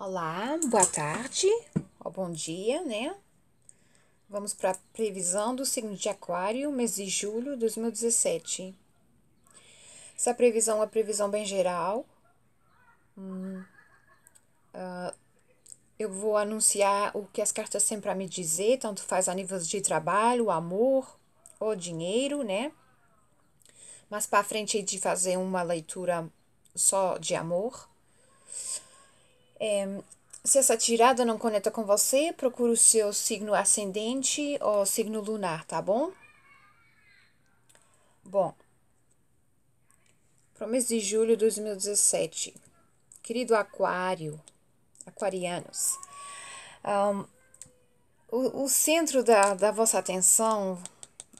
Olá, boa tarde, ou bom dia, né? Vamos para a previsão do signo de Aquário, mês de julho de 2017. Essa previsão é uma previsão bem geral. Hum, uh, eu vou anunciar o que as cartas têm para me dizer, tanto faz a nível de trabalho, amor ou dinheiro, né? Mas para frente de fazer uma leitura só de amor. É, se essa tirada não conecta com você, procure o seu signo ascendente ou signo lunar, tá bom? Bom, para o mês de julho de 2017, querido Aquário, Aquarianos, um, o, o centro da, da vossa atenção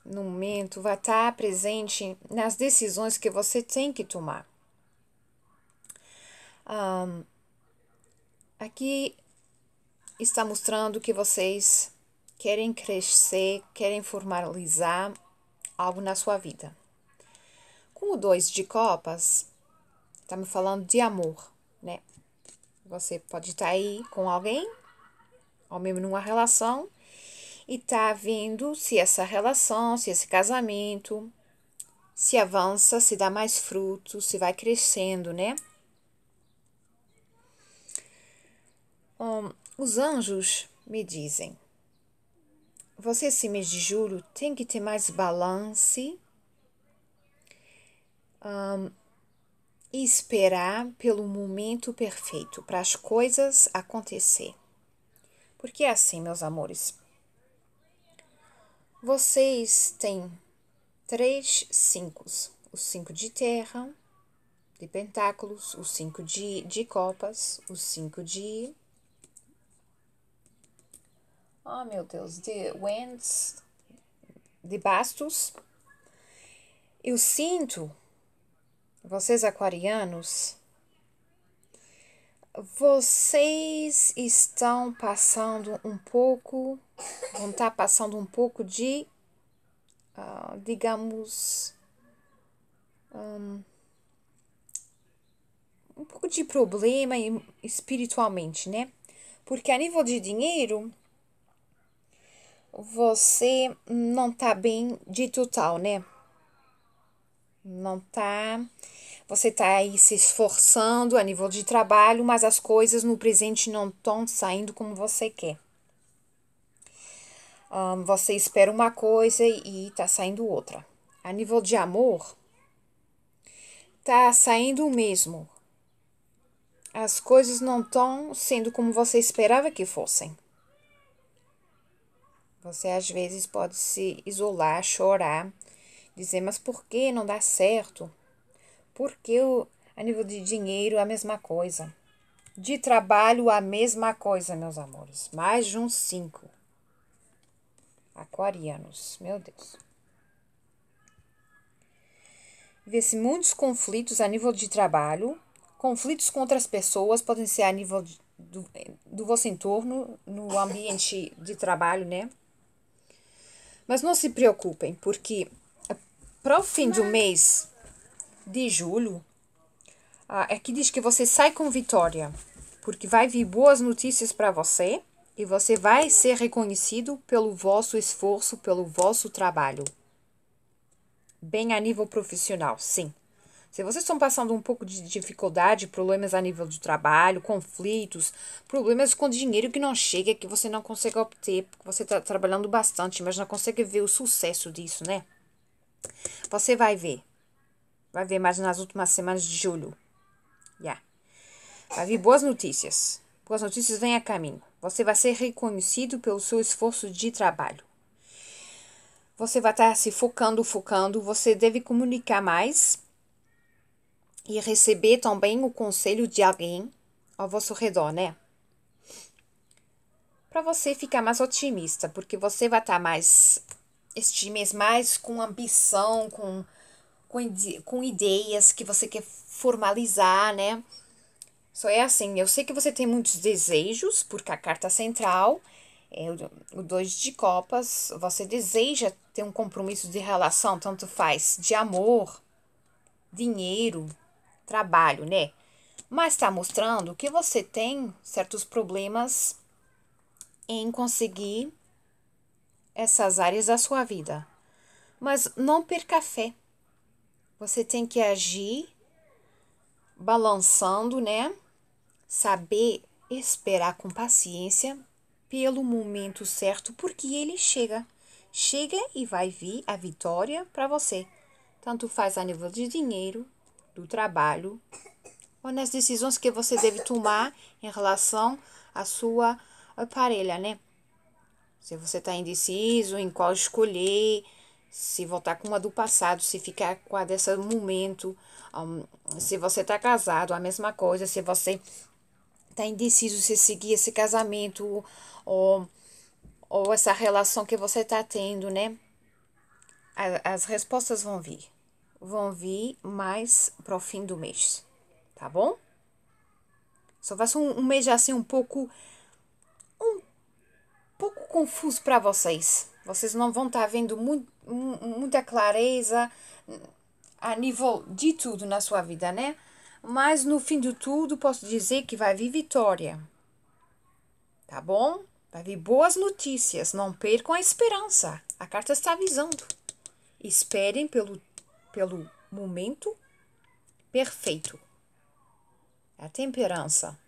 no momento vai estar presente nas decisões que você tem que tomar. Um, Aqui está mostrando que vocês querem crescer, querem formalizar algo na sua vida. Com o dois de copas, está me falando de amor, né? Você pode estar tá aí com alguém, ou mesmo numa relação, e tá vendo se essa relação, se esse casamento se avança, se dá mais fruto, se vai crescendo, né? Um, os anjos me dizem: você, esse mês de julho, tem que ter mais balance um, e esperar pelo momento perfeito para as coisas acontecer. Porque é assim, meus amores. Vocês têm três cinco: o cinco de terra, de pentáculos, o cinco de, de copas, o cinco de oh meu Deus, de Wentz, de Bastos. Eu sinto, vocês aquarianos, vocês estão passando um pouco, vão estar tá passando um pouco de, uh, digamos, um, um pouco de problema espiritualmente, né? Porque a nível de dinheiro, você não tá bem de total, né? Não tá. Você tá aí se esforçando a nível de trabalho, mas as coisas no presente não estão saindo como você quer. Um, você espera uma coisa e tá saindo outra. A nível de amor, tá saindo o mesmo. As coisas não estão sendo como você esperava que fossem. Você às vezes pode se isolar, chorar, dizer, mas por que não dá certo? Por que a nível de dinheiro a mesma coisa? De trabalho a mesma coisa, meus amores. Mais de uns cinco. Aquarianos, meu Deus. Vê-se muitos conflitos a nível de trabalho, conflitos com outras pessoas, podem ser a nível de, do, do vosso entorno, no ambiente de trabalho, né? Mas não se preocupem, porque eh, para o fim do mês de julho, ah, aqui é diz que você sai com vitória, porque vai vir boas notícias para você e você vai ser reconhecido pelo vosso esforço, pelo vosso trabalho. Bem a nível profissional, sim. Se vocês estão passando um pouco de dificuldade, problemas a nível do trabalho, conflitos, problemas com dinheiro que não chega, que você não consegue obter, porque você está trabalhando bastante, mas não consegue ver o sucesso disso, né? Você vai ver. Vai ver mais nas últimas semanas de julho. Já. Yeah. Vai vir boas notícias. Boas notícias vêm a caminho. Você vai ser reconhecido pelo seu esforço de trabalho. Você vai estar tá se focando, focando. Você deve comunicar mais e receber também o conselho de alguém ao vosso redor, né? Para você ficar mais otimista, porque você vai estar tá mais este mês mais com ambição, com, com, com ideias que você quer formalizar, né? Só é assim, eu sei que você tem muitos desejos, porque a carta central é o dois de copas, você deseja ter um compromisso de relação, tanto faz, de amor, dinheiro, trabalho, né? Mas está mostrando que você tem certos problemas em conseguir essas áreas da sua vida. Mas não perca fé. Você tem que agir balançando, né? Saber esperar com paciência pelo momento certo, porque ele chega. Chega e vai vir a vitória para você. Tanto faz a nível de dinheiro, do trabalho ou nas decisões que você deve tomar em relação à sua parelha, né? Se você está indeciso em qual escolher, se voltar com uma do passado, se ficar com a desse momento, um, se você está casado, a mesma coisa, se você está indeciso se seguir esse casamento ou, ou essa relação que você está tendo, né? as respostas vão vir vão vir mais para o fim do mês, tá bom? Só vai ser um, um mês assim um pouco um pouco confuso para vocês. Vocês não vão estar tá vendo muito, muita clareza a nível de tudo na sua vida, né? Mas no fim de tudo, posso dizer que vai vir vitória. Tá bom? Vai vir boas notícias. Não percam a esperança. A carta está avisando. Esperem pelo pelo momento perfeito. É a temperança.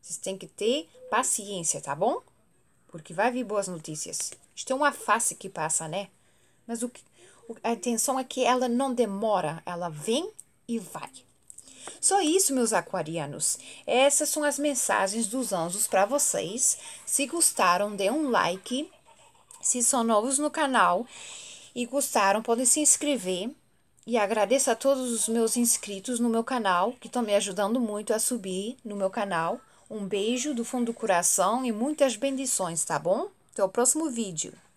Vocês têm que ter paciência, tá bom? Porque vai vir boas notícias. Isto é uma face que passa, né? Mas o que, a atenção é que ela não demora, ela vem e vai. Só isso, meus aquarianos. Essas são as mensagens dos anjos para vocês. Se gostaram, dê um like. Se são novos no canal e gostaram, podem se inscrever e agradeço a todos os meus inscritos no meu canal, que estão me ajudando muito a subir no meu canal. Um beijo do fundo do coração e muitas bendições, tá bom? Até o próximo vídeo.